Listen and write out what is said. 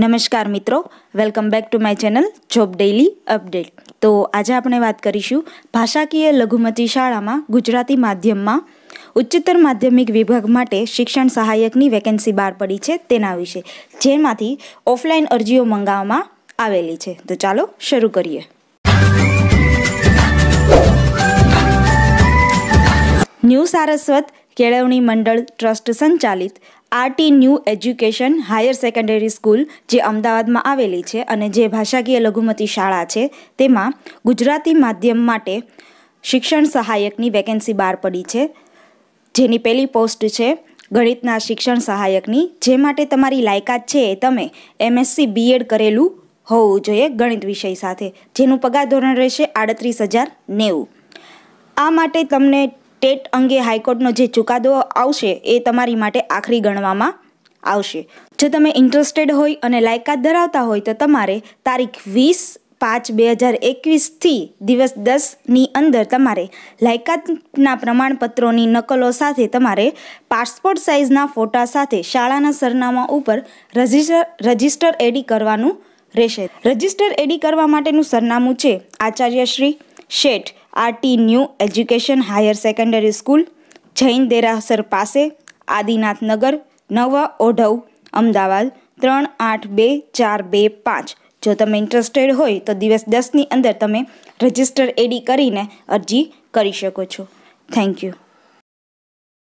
નમસ્કાર મિત્રો welcome back to my channel job daily update તો આજે આપણે વાત કરીશું ભાષાકીય લઘુમતી શાળામાં ગુજરાતી માધ્યમમાં ઉચ્ચતર માધ્યમિક વિભાગ માટે શિક્ષણ સહાયકની વેકેન્સી બહાર પડી છે તેના વિશે જેમાંથી ઓફલાઈન અરજીઓ મંગાવવામાં આવેલી છે તો ચાલો શરૂ કરીએ ન્યૂ સારસ્વત કેળવણી મંડળ ટ્રસ્ટ સંચાલિત RT new education higher secondary school જે અમદાવાદમાં આવેલી છે અને જે ભાષાકીય લઘુમતી શાળા છે તેમાં ગુજરાતી માધ્યમ માટે શિક્ષણ સહાયકની વેકેન્સી બહાર પડી છે જેની પહેલી પોસ્ટ છે ગણિતના શિક્ષણ સહાયકની જે માટે તમારી લાયકાત છે એ તમે એમએસસી બીએડ કરેલું હોવું જોઈએ ગણિત વિષય સાથે જેનું પગાર ધોરણ રહેશે આડત્રીસ હજાર નેવું આ માટે તમને ટેટ અંગે હાઈકોર્ટનો જે ચુકાદો આવશે એ તમારી માટે આખરી ગણવામાં આવશે જો તમે ઇન્ટરેસ્ટેડ હોય અને લાયકાત ધરાવતા હોય તો તમારે તારીખ વીસ પાંચ બે હજાર એકવીસથી દિવસ દસની અંદર તમારે લાયકાતના પ્રમાણપત્રોની નકલો સાથે તમારે પાસપોર્ટ સાઇઝના ફોટા સાથે શાળાના સરનામા ઉપર રજિસ્ટર રજિસ્ટર એડી કરવાનું રહેશે રજિસ્ટર એડી કરવા માટેનું સરનામું છે આચાર્યશ્રી Sheth RT new education higher secondary school Jain દેરાસર પાસે આદિનાથ નગર નવા ઓઢવ અમદાવાદ ત્રણ આઠ બે ચાર બે પાંચ જો તમે ઇન્ટરેસ્ટેડ હોય તો દિવસ દસની અંદર તમે રજિસ્ટર એડી કરીને અરજી કરી શકો છો થેન્ક યુ